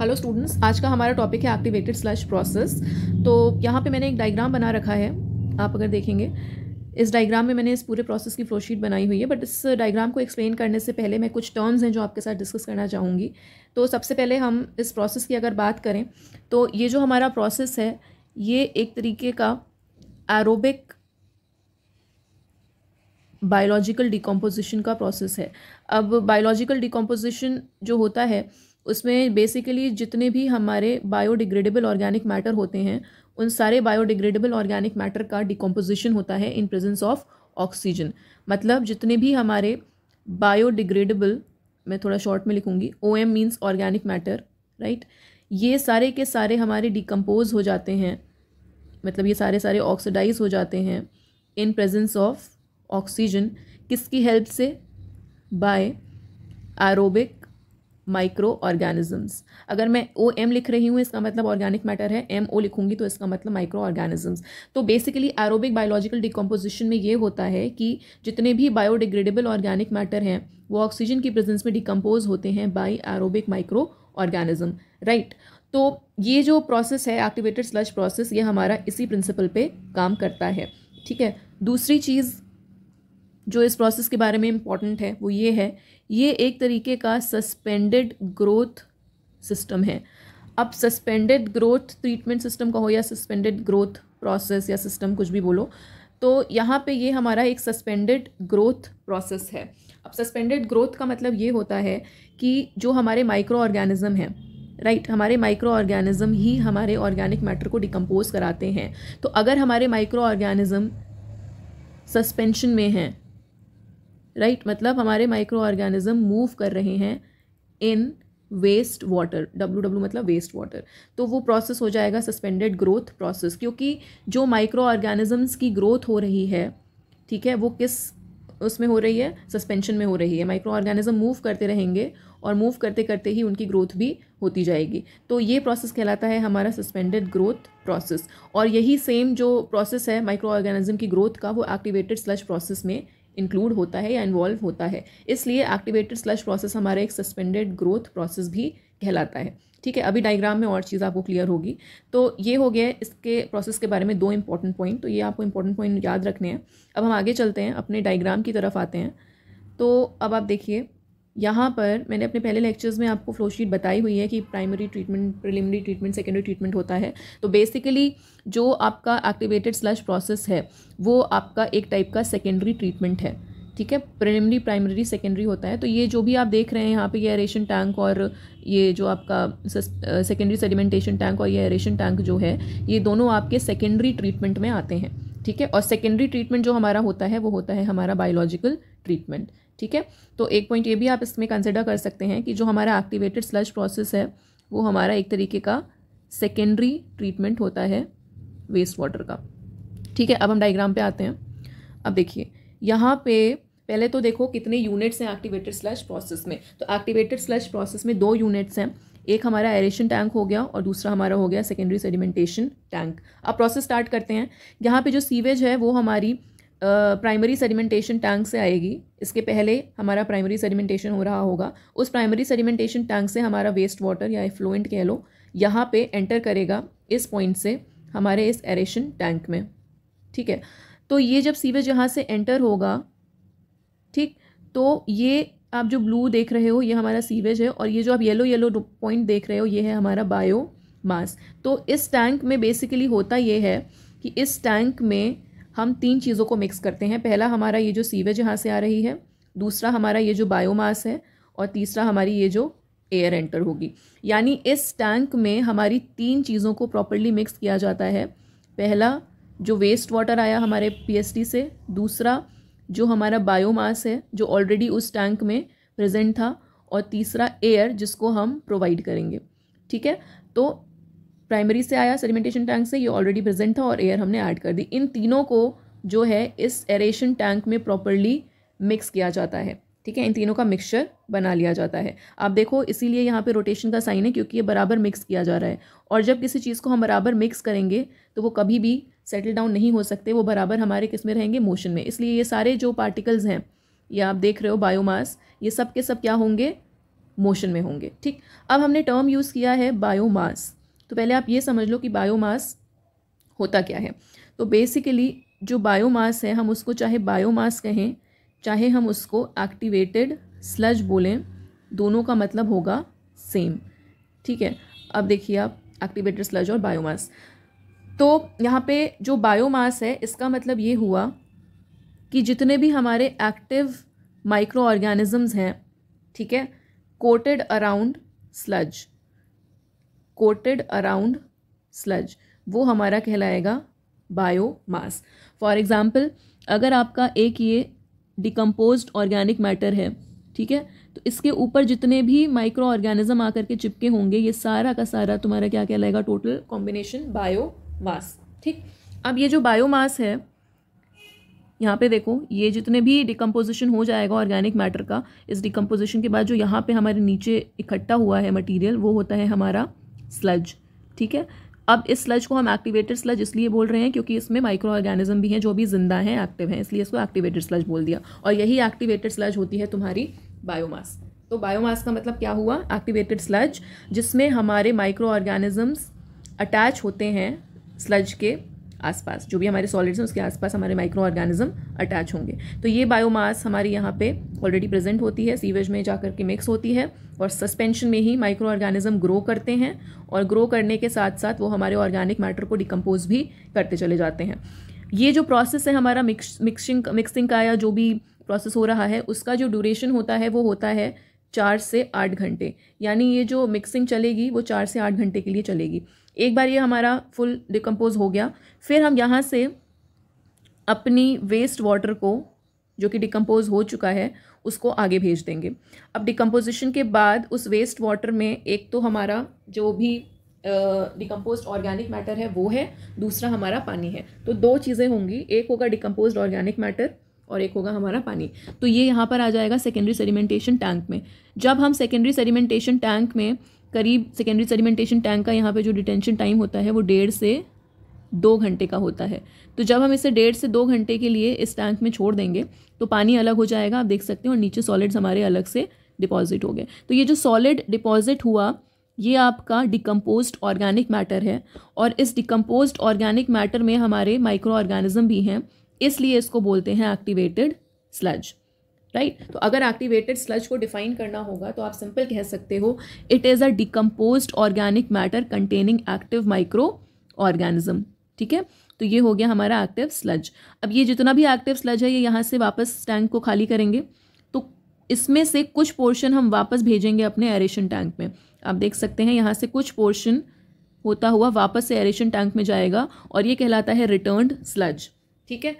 Hello students आज का हमारा टॉपिक है एक्टिवेटेड स्लश प्रोसेस तो यहाँ पे मैंने एक डायग्राम बना रखा है आप अगर देखेंगे इस डायग्राम में मैंने इस पूरे प्रोसेस की फ्लोशीट बनाई हुई है बट इस डायग्राम को एक्सप्लेन करने से पहले मैं कुछ टर्म्स हैं जो आपके साथ डिस्कस करना चाहूँगी तो सबसे पहले हम इस प्रोसेस की अगर बात करें तो ये जो हमारा प्रोसेस है ये एक तरीके का एरोबिक बायोलॉजिकल डिकम्पोजिशन का प्रोसेस है अब बायोलॉजिकल डिकम्पोजिशन जो होता है उसमें बेसिकली जितने भी हमारे बायोडिग्रेडेबल ऑर्गेनिक मैटर होते हैं उन सारे बायोडिग्रेडेबल ऑर्गेनिक मैटर का डिकम्पोजिशन होता है इन प्रेजेंस ऑफ ऑक्सीजन मतलब जितने भी हमारे बायोडिग्रेडेबल मैं थोड़ा शॉर्ट में लिखूँगी O M means organic matter right ये सारे के सारे हमारे डिकम्पोज हो जाते हैं मतलब ये सारे सारे ऑक्सीडाइज हो जाते हैं इन प्रेजेंस ऑफ ऑक्सीजन किसकी हेल्प से बाय एरोबिक माइक्रो ऑर्गेनिजम्स अगर मैं ओ एम लिख रही हूँ इसका मतलब ऑर्गेनिक मैटर है एम ओ लिखूंगी तो इसका मतलब माइक्रो ऑर्गेनिजम्स तो बेसिकली एरोबिक बायोलॉजिकल डिकम्पोजिशन में ये होता है कि जितने भी बायोडिग्रेडेबल ऑर्गेनिक मैटर हैं वो ऑक्सीजन की प्रेजेंस में डिकम्पोज होते हैं by aerobic micro organism right तो ये जो प्रोसेस है एक्टिवेटेड स्लच प्रोसेस ये हमारा इसी प्रिंसिपल पे काम करता है ठीक है दूसरी चीज़ जो इस प्रोसेस के बारे में इम्पॉर्टेंट है वो ये है ये एक तरीके का सस्पेंडेड ग्रोथ सिस्टम है अब सस्पेंडेड ग्रोथ ट्रीटमेंट सिस्टम का हो या सस्पेंडेड ग्रोथ प्रोसेस या सिस्टम कुछ भी बोलो तो यहाँ पे ये हमारा एक सस्पेंडेड ग्रोथ प्रोसेस है अब सस्पेंडेड ग्रोथ का मतलब ये होता है कि जो हमारे माइक्रो ऑर्गेनिज़म हैं राइट right, हमारे माइक्रो ऑर्गेनिज़म ही हमारे ऑर्गेनिक मैटर को डिकम्पोज कराते हैं तो अगर हमारे माइक्रो ऑर्गेनिज़म सस्पेंशन में हैं राइट right? मतलब हमारे माइक्रो ऑर्गेनिज्म मूव कर रहे हैं in waste water W W मतलब वेस्ट वाटर तो वो प्रोसेस हो जाएगा सस्पेंडेड ग्रोथ प्रोसेस क्योंकि जो माइक्रो ऑर्गेनिजम्स की ग्रोथ हो रही है ठीक है वो किस उसमें हो रही है सस्पेंशन में हो रही है माइक्रो ऑर्गेनिज्म मूव करते रहेंगे और मूव करते करते ही उनकी ग्रोथ भी होती जाएगी तो ये प्रोसेस कहलाता है हमारा सस्पेंडेड ग्रोथ प्रोसेस और यही सेम जो प्रोसेस है माइक्रो ऑर्गेनिज्म की ग्रोथ का वो एक्टिवेटेड स्लच प्रोसेस में इंक्लूड होता है या इन्वॉल्व होता है इसलिए एक्टिवेटेड स्लश प्रोसेस हमारा एक सस्पेंडेड ग्रोथ प्रोसेस भी कहलाता है ठीक है अभी डायग्राम में और चीज़ आपको क्लियर होगी तो ये हो गया इसके प्रोसेस के बारे में दो इंपॉर्टेंट पॉइंट तो ये आपको इंपॉर्टेंट पॉइंट याद रखने हैं अब हम आगे चलते हैं अपने डायग्राम की तरफ आते हैं तो अब आप देखिए यहाँ पर मैंने अपने पहले लेक्चर्स में आपको फ्लोशीट बताई हुई है कि primary treatment preliminary treatment secondary treatment होता है तो बेसिकली जो आपका एक्टिवेटेड स्लश प्रोसेस है वो आपका एक टाइप का सेकेंडरी ट्रीटमेंट है ठीक है प्रिलिमिनरी प्राइमरी सेकेंडरी होता है तो ये जो भी आप देख रहे हैं यहाँ पे ये एरेशन टैंक और ये जो आपका सेकेंडरी सेडिमेंटेशन टैंक और ये एरेशन टैंक जो है ये दोनों आपके सेकेंडरी ट्रीटमेंट में आते हैं ठीक है और सेकेंडरी ट्रीटमेंट जो हमारा होता है वो होता है हमारा बायोलॉजिकल ट्रीटमेंट ठीक है तो एक पॉइंट ये भी आप इसमें कंसिडर कर सकते हैं कि जो हमारा एक्टिवेटेड स्लज प्रोसेस है वो हमारा एक तरीके का सेकेंडरी ट्रीटमेंट होता है वेस्ट वाटर का ठीक है अब हम डाइग्राम पे आते हैं अब देखिए यहाँ पे पहले तो देखो कितने यूनिट्स हैं एक्टिवेटेड स्लज प्रोसेस में तो एक्टिवेटेड स्लज प्रोसेस में दो यूनिट्स हैं एक हमारा एरेशन टैंक हो गया और दूसरा हमारा हो गया सेकेंडरी सेडिमेंटेशन टैंक अब प्रोसेस स्टार्ट करते हैं यहाँ पे जो सीवेज है वो हमारी प्राइमरी सेडिमेंटेशन टैंक से आएगी इसके पहले हमारा प्राइमरी सेडिमेंटेशन हो रहा होगा उस प्राइमरी सेडिमेंटेशन टैंक से हमारा वेस्ट वाटर या एफ्लुएंट कह लो यहाँ पे एंटर करेगा इस पॉइंट से हमारे इस एरेशन टैंक में ठीक है तो ये जब सीवेज यहाँ से एंटर होगा ठीक तो ये आप जो ब्लू देख रहे हो ये हमारा सीवेज है और ये जो आप येलो येलो पॉइंट देख रहे हो ये है हमारा बायो मास तो इस टैंक में बेसिकली होता ये है कि इस टैंक में हम तीन चीज़ों को मिक्स करते हैं पहला हमारा ये जो सीवेज यहाँ से आ रही है दूसरा हमारा ये जो बायोमास है और तीसरा हमारी ये जो एयर एंटर होगी यानी इस टैंक में हमारी तीन चीज़ों को प्रॉपरली मिक्स किया जाता है पहला जो वेस्ट वाटर आया हमारे पी से दूसरा जो हमारा बायोमास है जो ऑलरेडी उस टैंक में प्रजेंट था और तीसरा एयर जिसको हम प्रोवाइड करेंगे ठीक है तो प्राइमरी से आया सेलिमेंटेशन टैंक से ये ऑलरेडी प्रेजेंट था और एयर हमने ऐड कर दी इन तीनों को जो है इस एरेशन टैंक में प्रॉपरली मिक्स किया जाता है ठीक है इन तीनों का मिक्सचर बना लिया जाता है आप देखो इसीलिए यहाँ पे रोटेशन का साइन है क्योंकि ये बराबर मिक्स किया जा रहा है और जब किसी चीज़ को हम बराबर मिक्स करेंगे तो वो कभी भी सेटल डाउन नहीं हो सकते वो बराबर हमारे किस में रहेंगे मोशन में इसलिए ये सारे जो पार्टिकल्स हैं या आप देख रहे हो बायोमास ये सब के सब क्या होंगे मोशन में होंगे ठीक अब हमने टर्म यूज़ किया है बायोमास तो पहले आप ये समझ लो कि बायोमास होता क्या है तो बेसिकली जो बायोमास है हम उसको चाहे बायोमास कहें चाहे हम उसको एक्टिवेटेड स्लज बोलें दोनों का मतलब होगा सेम ठीक है अब देखिए आप एक्टिवेटेड स्लज और बायोमास तो यहाँ पे जो बायोमास है इसका मतलब ये हुआ कि जितने भी हमारे एक्टिव माइक्रो ऑर्गेनिजम्स हैं ठीक है coated around sludge coated around sludge वो हमारा कहलाएगा बायोमास फॉर एग्ज़ाम्पल अगर आपका एक ये डिकम्पोज ऑर्गेनिक मैटर है ठीक है तो इसके ऊपर जितने भी माइक्रो ऑर्गेनिज्म आकर के चिपके होंगे ये सारा का सारा तुम्हारा क्या कहलाएगा टोटल कॉम्बिनेशन बायोमास ठीक अब ये जो बायोमास है यहाँ पे देखो ये जितने भी डिकम्पोजिशन हो जाएगा ऑर्गेनिक मैटर का इस डिकम्पोजिशन के बाद जो यहाँ पे हमारे नीचे इकट्ठा हुआ है मटेरियल वो होता है हमारा स्लज ठीक है अब इस स्लज को हम एक्टिवेटेड स्लज इसलिए बोल रहे हैं क्योंकि इसमें माइक्रो ऑर्गेनिज्म भी हैं जो भी जिंदा हैं एक्टिव हैं इसलिए इसको एक्टिवेटेड स्लज बोल दिया और यही एक्टिवेटेड स्लज होती है तुम्हारी बायोमास तो बायोमास का मतलब क्या हुआ एक्टिवेटेड स्लज जिसमें हमारे माइक्रो ऑर्गेनिजम्स अटैच होते हैं स्लज के आसपास जो भी हमारे सॉलिड्स हैं उसके आसपास हमारे माइक्रो ऑर्गेनिज्म अटैच होंगे तो ये बायोमास हमारी यहाँ पे ऑलरेडी प्रेजेंट होती है सीवेज में जा करके के मिक्स होती है और सस्पेंशन में ही माइक्रो ऑर्गेनिज्म ग्रो करते हैं और ग्रो करने के साथ साथ वो हमारे ऑर्गेनिक मैटर को डिकम्पोज भी करते चले जाते हैं ये जो प्रोसेस है हमारा मिक्स मिक्सिंग मिक्सिंग का या जो भी प्रोसेस हो रहा है उसका जो ड्यूरेशन होता है वो होता है चार से आठ घंटे यानी ये जो मिक्सिंग चलेगी वो चार से आठ घंटे के लिए चलेगी एक बार ये हमारा फुल डिकम्पोज हो गया फिर हम यहाँ से अपनी वेस्ट वाटर को जो कि डिकम्पोज हो चुका है उसको आगे भेज देंगे अब डिकम्पोजिशन के बाद उस वेस्ट वाटर में एक तो हमारा जो भी डिकम्पोज ऑर्गेनिक मैटर है वो है दूसरा हमारा पानी है तो दो चीज़ें होंगी एक होगा डिकम्पोज ऑर्गेनिक मैटर और एक होगा हमारा पानी तो ये यहाँ पर आ जाएगा सेकेंडरी सेडिमेंटेशन टैंक में जब हम सेकेंडरी सेडिमेंटेशन टैंक में करीब सेकेंडरी सेडिमेंटेशन टैंक का यहाँ पे जो डिटेंशन टाइम होता है वो डेढ़ से दो घंटे का होता है तो जब हम इसे डेढ़ से दो घंटे के लिए इस टैंक में छोड़ देंगे तो पानी अलग हो जाएगा आप देख सकते हैं और नीचे सॉलिड्स हमारे अलग से डिपॉजिट हो गए तो ये जो सॉलिड डिपॉजिट हुआ ये आपका डिकम्पोज ऑर्गेनिक मैटर है और इस डिकम्पोज ऑर्गेनिक मैटर में हमारे माइक्रो ऑर्गेनिज्म भी हैं इसलिए इसको बोलते हैं एक्टिवेटेड स्लज राइट right? तो अगर एक्टिवेटेड स्लज को डिफाइन करना होगा तो आप सिंपल कह सकते हो it is a decompose organic matter containing active micro organism ठीक है तो ये हो गया हमारा एक्टिव स्लज अब ये जितना भी एक्टिव स्लज है ये यहाँ से वापस टैंक को खाली करेंगे तो इसमें से कुछ पोर्शन हम वापस भेजेंगे अपने एरेशन टैंक में आप देख सकते हैं यहाँ से कुछ पोर्शन होता हुआ वापस से एरेशन टैंक में जाएगा और ये कहलाता है रिटर्न स्लज ठीक है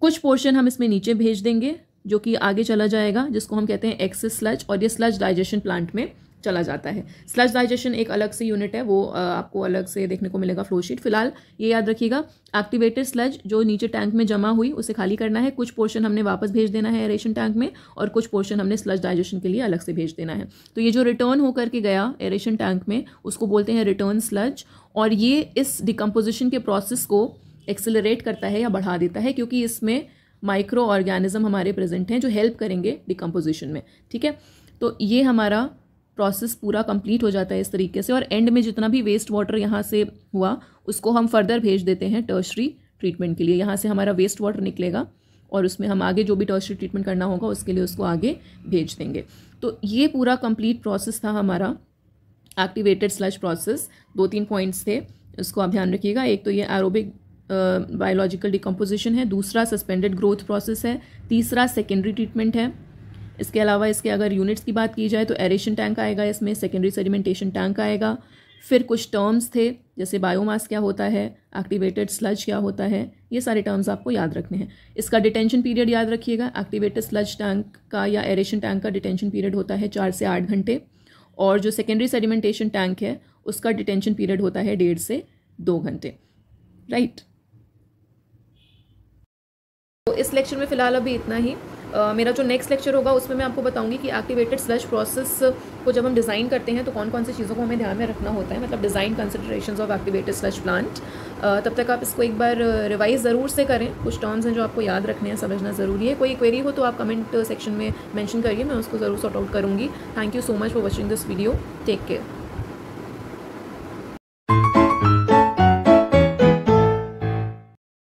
कुछ पोर्शन हम इसमें नीचे भेज देंगे जो कि आगे चला जाएगा जिसको हम कहते हैं एक्सिस स्लज और ये स्लज डाइजेशन प्लांट में चला जाता है स्लज डाइजेशन एक अलग से यूनिट है वो आपको अलग से देखने को मिलेगा फ्लोशीट फिलहाल ये याद रखिएगा एक्टिवेटेड स्लज जो नीचे टैंक में जमा हुई उसे खाली करना है कुछ पोर्शन हमने वापस भेज देना है एरेशन टैंक में और कुछ पोर्शन हमने स्लज डाइजेशन के लिए अलग से भेज देना है तो ये जो रिटर्न होकर के गया एरेशन टैंक में उसको बोलते हैं रिटर्न स्लज और ये इस डिकम्पोजिशन के प्रोसेस को एक्सेलरेट करता है या बढ़ा देता है क्योंकि इसमें माइक्रो ऑर्गेनिज्म हमारे प्रेजेंट हैं जो हेल्प करेंगे डिकम्पोजिशन में ठीक है तो ये हमारा प्रोसेस पूरा कंप्लीट हो जाता है इस तरीके से और एंड में जितना भी वेस्ट वाटर यहाँ से हुआ उसको हम फर्दर भेज देते हैं टर्शरी ट्रीटमेंट के लिए यहाँ से हमारा वेस्ट वाटर निकलेगा और उसमें हम आगे जो भी टर्शरी ट्रीटमेंट करना होगा उसके लिए उसको आगे भेज देंगे तो ये पूरा कंप्लीट प्रोसेस था हमारा एक्टिवेटेड स्लश प्रोसेस दो तीन पॉइंट्स थे उसको आप ध्यान रखिएगा एक तो ये एरोबिक बायोलॉजिकल डिकम्पोजिशन है दूसरा सस्पेंडेड ग्रोथ प्रोसेस है तीसरा सेकेंडरी ट्रीटमेंट है इसके अलावा इसके अगर यूनिट्स की बात की जाए तो एरेशन टैंक आएगा इसमें सेकेंडरी सेडिमेंटेशन टैंक आएगा फिर कुछ टर्म्स थे जैसे बायोमास क्या होता है एक्टिवेटेड स्लज क्या होता है ये सारे टर्म्स आपको याद रखने हैं इसका डिटेंशन पीरियड याद रखिएगा एक्टिवेटेड स्लज टैंक का या एरेशन टैंक का डिटेंशन पीरियड होता है चार से आठ घंटे और जो सेकेंडरी सेडिमेंटेशन टैंक है उसका डिटेंशन पीरियड होता है डेढ़ से दो घंटे राइट right? तो इस लेक्चर में फ़िलहाल अभी इतना ही Uh, मेरा जो नेक्स्ट लेक्चर होगा उसमें मैं आपको बताऊंगी कि एक्टिवेटेड स्लश प्रोसेस को जब हम डिज़ाइन करते हैं तो कौन कौन सी चीज़ों को हमें ध्यान में रखना होता है मतलब design consideration of activated sludge plant तब तक आप इसको एक बार रिवाइज ज़रूर से करें कुछ टर्म्स हैं जो आपको याद रखने हैं समझना ज़रूरी है कोई क्वेरी हो तो आप कमेंट सेक्शन में मैंशन करिए मैं उसको ज़रूर सॉर्ट आउट करूँगी thank you so much for watching this video take care